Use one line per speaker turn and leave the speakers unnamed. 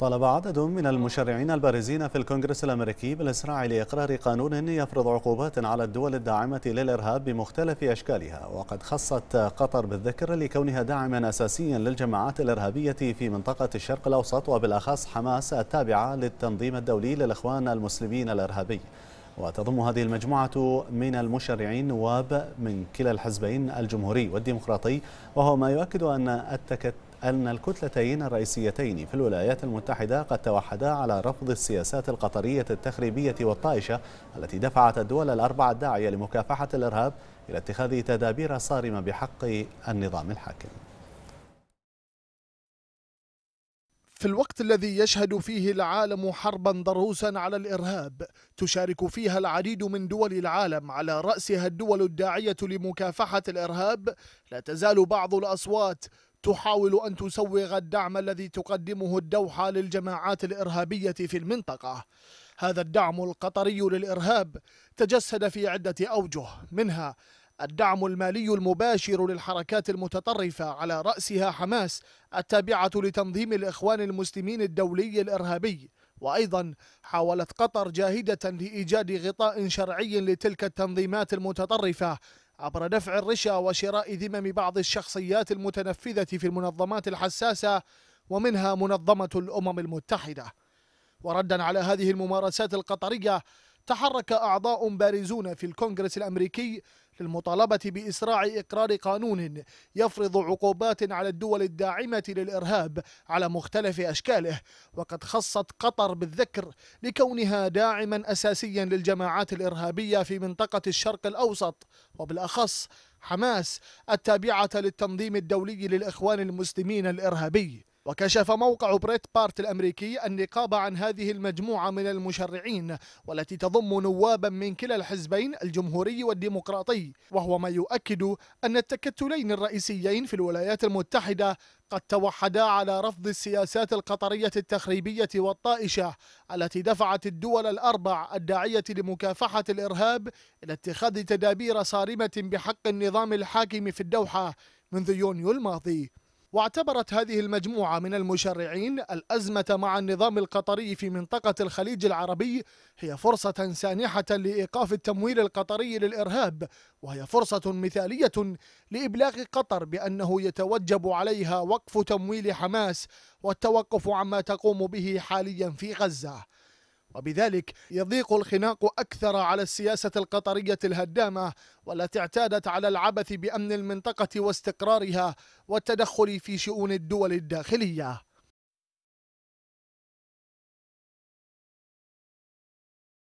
طلب عدد من المشرعين البارزين في الكونغرس الأمريكي بالإسراع لإقرار قانون يفرض عقوبات على الدول الداعمة للإرهاب بمختلف أشكالها وقد خصت قطر بالذكر لكونها داعما أساسيا للجماعات الإرهابية في منطقة الشرق الأوسط وبالأخص حماس التابعة للتنظيم الدولي للإخوان المسلمين الإرهابي وتضم هذه المجموعة من المشرعين نواب من كلا الحزبين الجمهوري والديمقراطي وهو ما يؤكد أن أن الكتلتين الرئيسيتين في الولايات المتحدة قد توحدا على رفض السياسات القطرية التخريبية والطائشة التي دفعت الدول الأربعة الداعية لمكافحة الإرهاب إلى اتخاذ تدابير صارمة بحق النظام الحاكم
في الوقت الذي يشهد فيه العالم حربا ضروسا على الارهاب تشارك فيها العديد من دول العالم على راسها الدول الداعيه لمكافحه الارهاب لا تزال بعض الاصوات تحاول أن تسوغ الدعم الذي تقدمه الدوحة للجماعات الإرهابية في المنطقة هذا الدعم القطري للإرهاب تجسد في عدة أوجه منها الدعم المالي المباشر للحركات المتطرفة على رأسها حماس التابعة لتنظيم الإخوان المسلمين الدولي الإرهابي وأيضا حاولت قطر جاهدة لإيجاد غطاء شرعي لتلك التنظيمات المتطرفة عبر دفع الرشا وشراء ذمم بعض الشخصيات المتنفذة في المنظمات الحساسة ومنها منظمة الأمم المتحدة وردا على هذه الممارسات القطرية تحرك أعضاء بارزون في الكونغرس الأمريكي للمطالبة بإسراع إقرار قانون يفرض عقوبات على الدول الداعمة للإرهاب على مختلف أشكاله وقد خصت قطر بالذكر لكونها داعما أساسيا للجماعات الإرهابية في منطقة الشرق الأوسط وبالأخص حماس التابعة للتنظيم الدولي للإخوان المسلمين الإرهابي وكشف موقع بريت بارت الأمريكي النقاب عن هذه المجموعة من المشرعين والتي تضم نوابا من كلا الحزبين الجمهوري والديمقراطي وهو ما يؤكد أن التكتلين الرئيسيين في الولايات المتحدة قد توحدا على رفض السياسات القطرية التخريبية والطائشة التي دفعت الدول الأربع الداعية لمكافحة الإرهاب إلى اتخاذ تدابير صارمة بحق النظام الحاكم في الدوحة منذ يونيو الماضي واعتبرت هذه المجموعة من المشرعين الأزمة مع النظام القطري في منطقة الخليج العربي هي فرصة سانحة لإيقاف التمويل القطري للإرهاب وهي فرصة مثالية لإبلاغ قطر بأنه يتوجب عليها وقف تمويل حماس والتوقف عما تقوم به حاليا في غزة وبذلك يضيق الخناق أكثر على السياسة القطرية الهدامة والتي اعتادت على العبث بأمن المنطقة واستقرارها والتدخل في شؤون الدول الداخلية